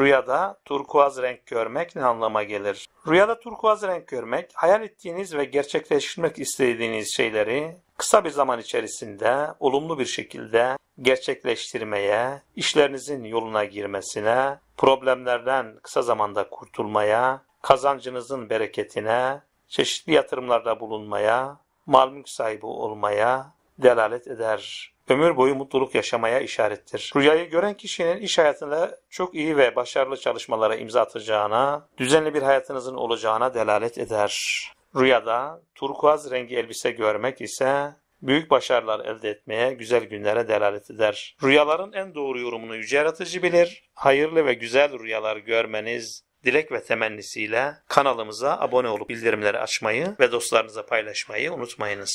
Rüyada turkuaz renk görmek ne anlama gelir? Rüyada turkuaz renk görmek, hayal ettiğiniz ve gerçekleştirmek istediğiniz şeyleri kısa bir zaman içerisinde olumlu bir şekilde gerçekleştirmeye, işlerinizin yoluna girmesine, problemlerden kısa zamanda kurtulmaya, kazancınızın bereketine, çeşitli yatırımlarda bulunmaya, mal mülk sahibi olmaya delalet eder ömür boyu mutluluk yaşamaya işarettir. Rüyayı gören kişinin iş hayatında çok iyi ve başarılı çalışmalara imza atacağına, düzenli bir hayatınızın olacağına delalet eder. Rüyada turkuaz rengi elbise görmek ise büyük başarılar elde etmeye, güzel günlere delalet eder. Rüyaların en doğru yorumunu yüce yaratıcı bilir. Hayırlı ve güzel rüyalar görmeniz dilek ve temennisiyle kanalımıza abone olup bildirimleri açmayı ve dostlarınıza paylaşmayı unutmayınız.